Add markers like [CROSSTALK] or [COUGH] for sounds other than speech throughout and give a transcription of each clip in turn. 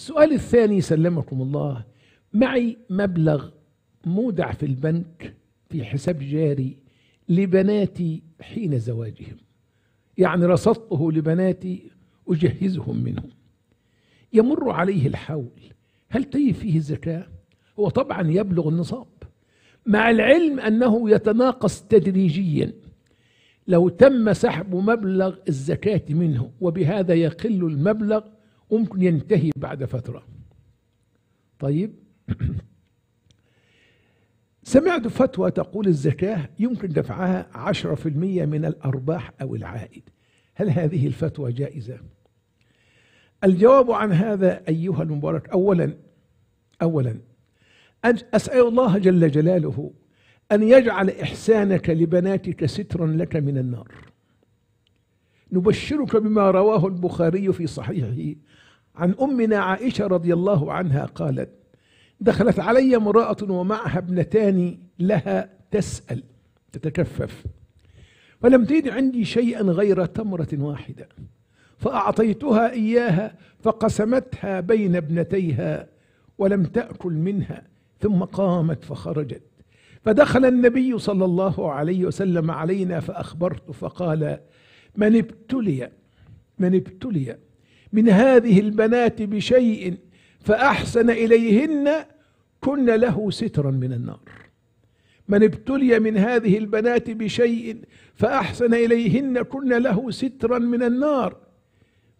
السؤال الثاني سلمكم الله معي مبلغ مودع في البنك في حساب جاري لبناتي حين زواجهم يعني رصدته لبناتي أجهزهم منهم يمر عليه الحول هل تجد فيه زكاة؟ هو طبعا يبلغ النصاب مع العلم أنه يتناقص تدريجيا لو تم سحب مبلغ الزكاة منه وبهذا يقل المبلغ ممكن ينتهي بعد فترة طيب [CLEARS THROAT] سمعت فتوى تقول الزكاة يمكن دفعها عشرة في المية من الأرباح أو العائد هل هذه الفتوى جائزة؟ الجواب عن هذا أيها المبارك أولا أولا أسأل الله جل جلاله أن يجعل إحسانك لبناتك سترا لك من النار نبشرك بما رواه البخاري في صحيحه عن امنا عائشه رضي الله عنها قالت دخلت علي امراه ومعها ابنتان لها تسال تتكفف فلم تجد عندي شيئا غير تمره واحده فاعطيتها اياها فقسمتها بين ابنتيها ولم تاكل منها ثم قامت فخرجت فدخل النبي صلى الله عليه وسلم علينا فاخبرته فقال من ابتلي من ابتلي من هذه البنات بشيء فأحسن إليهن كن له سترا من النار من ابتلي من هذه البنات بشيء فأحسن إليهن كن له سترا من النار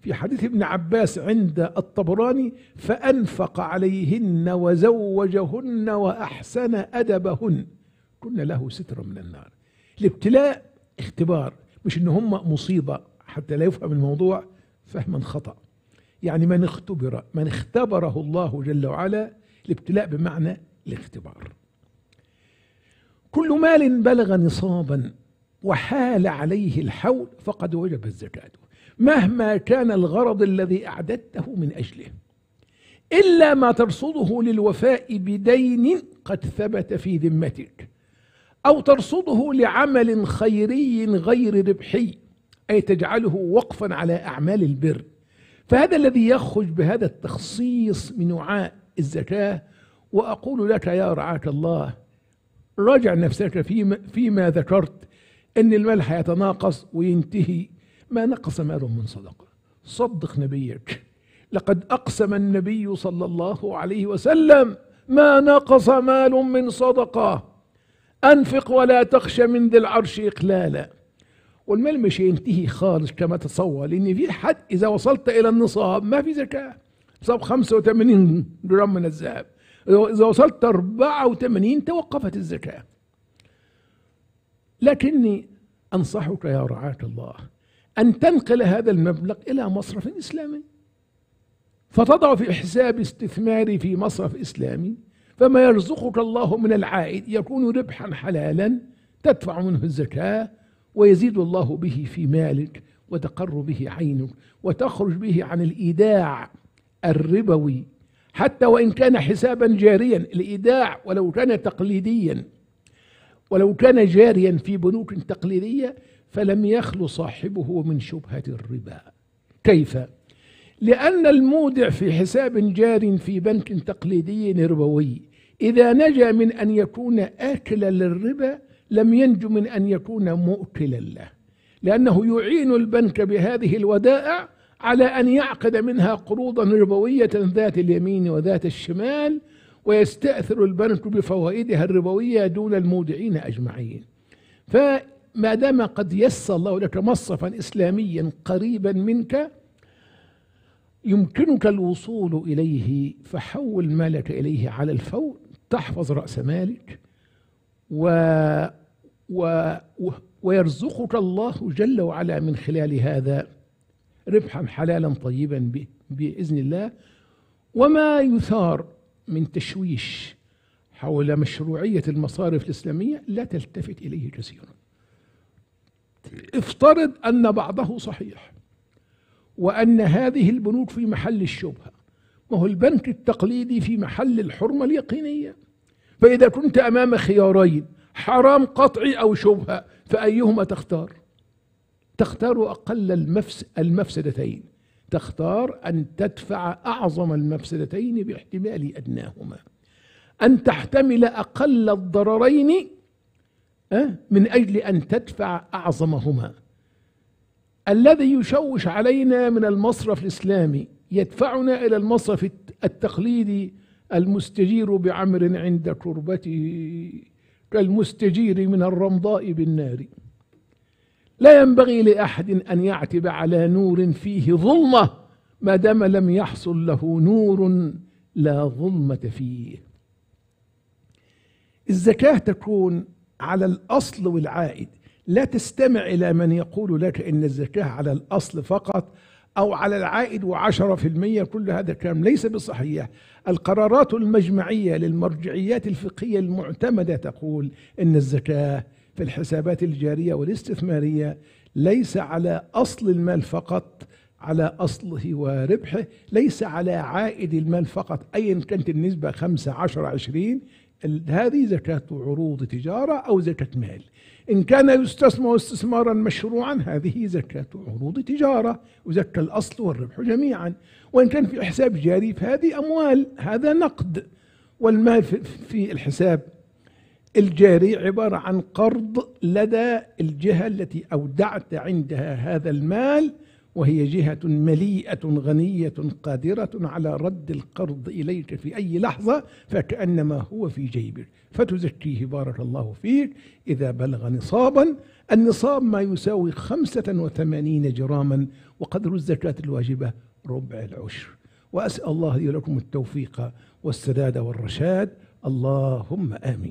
في حديث ابن عباس عند الطبراني فأنفق عليهن وزوجهن وأحسن أدبهن كن له سترا من النار الابتلاء اختبار مش ان هم مصيبه حتى لا يفهم الموضوع فهما خطا يعني من اختبر من اختبره الله جل وعلا الابتلاء بمعنى الاختبار كل مال بلغ نصابا وحال عليه الحول فقد وجب الزكاه مهما كان الغرض الذي اعددته من اجله الا ما ترصده للوفاء بدين قد ثبت في ذمتك أو ترصده لعمل خيري غير ربحي أي تجعله وقفا على أعمال البر فهذا الذي يخرج بهذا التخصيص من وعاء الزكاة وأقول لك يا رعاك الله راجع نفسك فيما, فيما ذكرت أن المال هيتناقص وينتهي ما نقص مال من صدقة صدق نبيك لقد أقسم النبي صلى الله عليه وسلم ما نقص مال من صدقه أنفق ولا تخشى من ذي العرش إقلالا والمال مش هينتهي خالص كما تصور لأن في حد إذا وصلت إلى النصاب ما في زكاة نصاب 85 جرام من الذهب إذا وصلت 84 توقفت الزكاة لكني أنصحك يا رعاة الله أن تنقل هذا المبلغ إلى مصرف إسلامي فتضع في حساب استثماري في مصرف إسلامي فما يرزقك الله من العائد يكون ربحا حلالا تدفع منه الزكاة ويزيد الله به في مالك وتقر به عينك وتخرج به عن الإيداع الربوي حتى وإن كان حسابا جاريا الإيداع ولو كان تقليديا ولو كان جاريا في بنوك تقليدية فلم يخل صاحبه من شبهة الربا كيف؟ لأن المودع في حساب جار في بنك تقليدي ربوي إذا نجا من أن يكون آكلا للربا لم ينج من أن يكون مؤكلا له لأنه يعين البنك بهذه الودائع على أن يعقد منها قروضا ربوية ذات اليمين وذات الشمال ويستأثر البنك بفوائدها الربوية دون المودعين أجمعين فما دام قد يس الله لك مصرفا إسلاميا قريبا منك يمكنك الوصول إليه فحول مالك إليه على الفور تحفظ رأس مالك و و ويرزقك الله جل وعلا من خلال هذا ربحا حلالا طيبا بإذن الله وما يثار من تشويش حول مشروعية المصارف الإسلامية لا تلتفت إليه كثيرا افترض أن بعضه صحيح وأن هذه البنوك في محل الشبهة ما هو البنك التقليدي في محل الحرمة اليقينية فإذا كنت أمام خيارين حرام قطعي أو شبهة فأيهما تختار تختار أقل المفس المفسدتين تختار أن تدفع أعظم المفسدتين باحتمال أدناهما أن تحتمل أقل الضررين أه؟ من أجل أن تدفع أعظمهما الذي يشوش علينا من المصرف الإسلامي يدفعنا إلى المصرف التقليدي المستجير بعمر عند كربته كالمستجير من الرمضاء بالنار لا ينبغي لأحد أن يعتب على نور فيه ظلمة ما دام لم يحصل له نور لا ظلمة فيه الزكاة تكون على الأصل والعائد لا تستمع إلى من يقول لك إن الزكاة على الأصل فقط أو على العائد وعشرة في المية كل هذا الكلام ليس بصحيح القرارات المجمعية للمرجعيات الفقهية المعتمدة تقول أن الزكاة في الحسابات الجارية والاستثمارية ليس على أصل المال فقط على أصله وربحه ليس على عائد المال فقط أيا كانت النسبة خمسة عشر عشرين هذه زكاة عروض تجارة أو زكاة مال إن كان يستثمر استثمارا مشروعا هذه زكاة عروض تجارة وزكى الأصل والربح جميعا وإن كان في حساب جاري فهذه أموال هذا نقد والمال في الحساب الجاري عبارة عن قرض لدى الجهة التي أودعت عندها هذا المال وهي جهة مليئة غنية قادرة على رد القرض إليك في أي لحظة فكأنما هو في جيبك فتزكيه بارك الله فيك إذا بلغ نصابا النصاب ما يساوي خمسة وثمانين جراما وقدر الزكاة الواجبة ربع العشر وأسأل الله لي لكم التوفيق والسداد والرشاد اللهم آمين